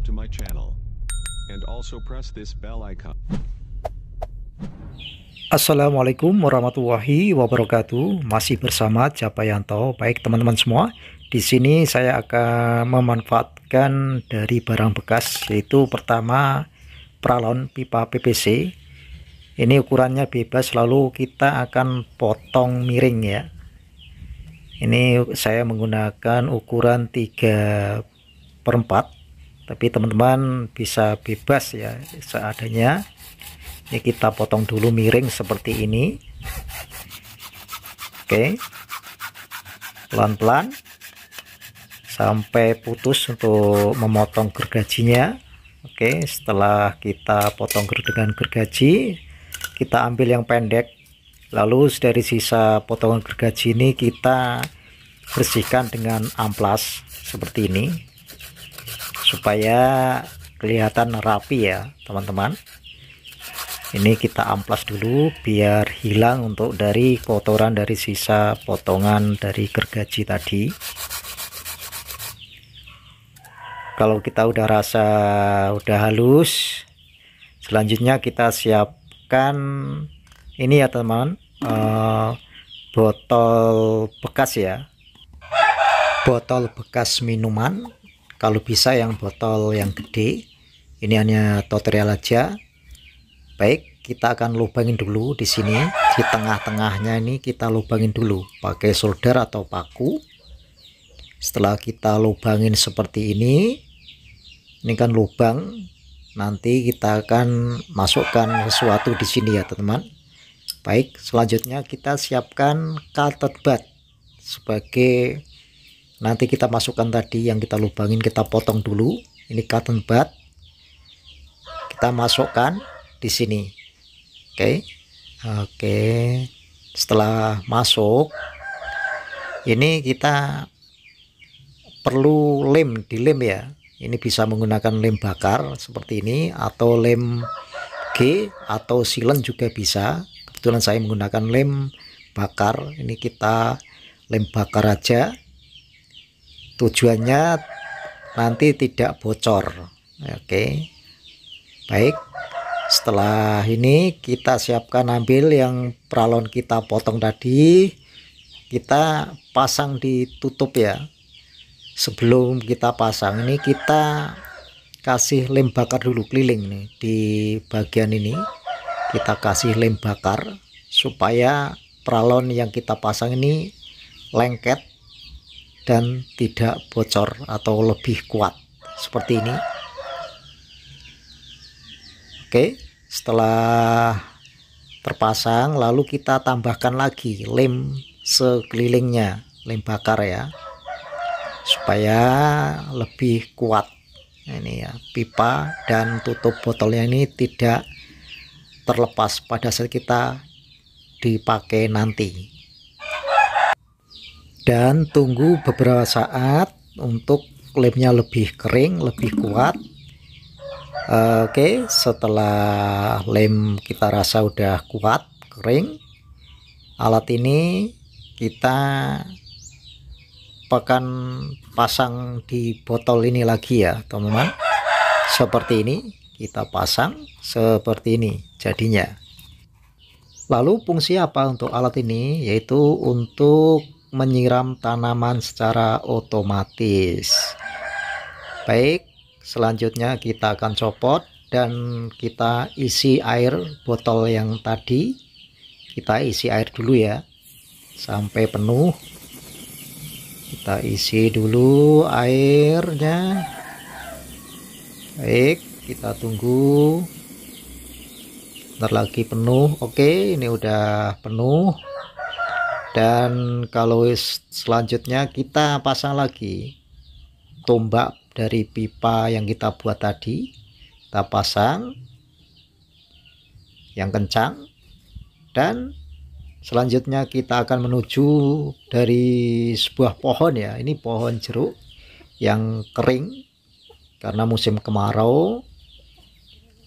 subscribe to my channel. And also press this bell icon. Assalamualaikum warahmatullahi wabarakatuh. Masih bersama Capayanto. Baik teman-teman semua, di sini saya akan memanfaatkan dari barang bekas yaitu pertama pralon pipa PVC. Ini ukurannya bebas lalu kita akan potong miring ya. Ini saya menggunakan ukuran 3 per 4 tapi teman-teman bisa bebas ya seadanya ini kita potong dulu miring seperti ini oke pelan-pelan sampai putus untuk memotong gergajinya oke setelah kita potong dengan gergaji kita ambil yang pendek lalu dari sisa potongan gergaji ini kita bersihkan dengan amplas seperti ini supaya kelihatan rapi ya teman-teman ini kita amplas dulu biar hilang untuk dari kotoran dari sisa potongan dari gergaji tadi kalau kita udah rasa udah halus selanjutnya kita siapkan ini ya teman uh, eh, botol bekas ya botol bekas minuman kalau bisa yang botol yang gede ini hanya tutorial aja baik kita akan lubangin dulu di sini di tengah-tengahnya ini kita lubangin dulu pakai solder atau paku setelah kita lubangin seperti ini ini kan lubang nanti kita akan masukkan sesuatu di sini ya teman-teman baik selanjutnya kita siapkan katet bat sebagai nanti kita masukkan tadi yang kita lubangin kita potong dulu ini cotton bud kita masukkan di sini oke okay. oke okay. setelah masuk ini kita perlu lem di lem ya ini bisa menggunakan lem bakar seperti ini atau lem G atau silen juga bisa kebetulan saya menggunakan lem bakar ini kita lem bakar aja tujuannya nanti tidak bocor oke baik setelah ini kita siapkan ambil yang pralon kita potong tadi kita pasang di tutup ya sebelum kita pasang ini kita kasih lem bakar dulu keliling nih di bagian ini kita kasih lem bakar supaya pralon yang kita pasang ini lengket dan tidak bocor atau lebih kuat seperti ini oke setelah terpasang lalu kita tambahkan lagi lem sekelilingnya lem bakar ya supaya lebih kuat ini ya pipa dan tutup botolnya ini tidak terlepas pada saat kita dipakai nanti dan tunggu beberapa saat untuk lemnya lebih kering lebih kuat uh, oke okay, setelah lem kita rasa udah kuat kering alat ini kita pekan pasang di botol ini lagi ya teman-teman seperti ini kita pasang seperti ini jadinya lalu fungsi apa untuk alat ini yaitu untuk menyiram tanaman secara otomatis baik selanjutnya kita akan copot dan kita isi air botol yang tadi kita isi air dulu ya sampai penuh kita isi dulu airnya baik kita tunggu Ntar lagi penuh oke ini udah penuh dan kalau selanjutnya kita pasang lagi tombak dari pipa yang kita buat tadi kita pasang yang kencang dan selanjutnya kita akan menuju dari sebuah pohon ya ini pohon jeruk yang kering karena musim kemarau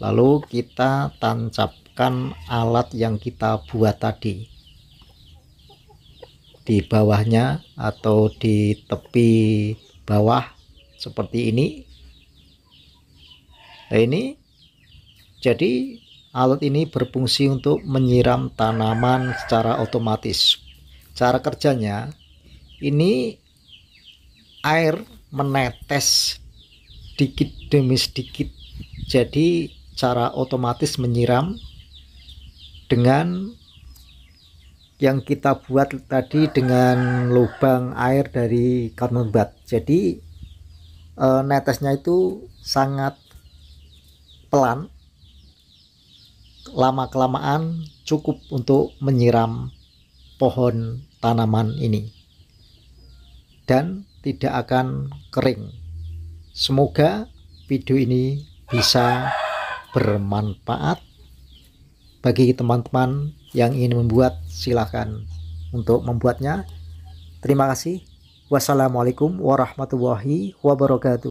lalu kita tancapkan alat yang kita buat tadi di bawahnya atau di tepi bawah seperti ini nah ini jadi alat ini berfungsi untuk menyiram tanaman secara otomatis cara kerjanya ini air menetes dikit demi sedikit jadi cara otomatis menyiram dengan yang kita buat tadi dengan lubang air dari karbon bat jadi e, netesnya itu sangat pelan lama kelamaan cukup untuk menyiram pohon tanaman ini dan tidak akan kering semoga video ini bisa bermanfaat bagi teman-teman yang ingin membuat silahkan untuk membuatnya. Terima kasih. Wassalamualaikum warahmatullahi wabarakatuh.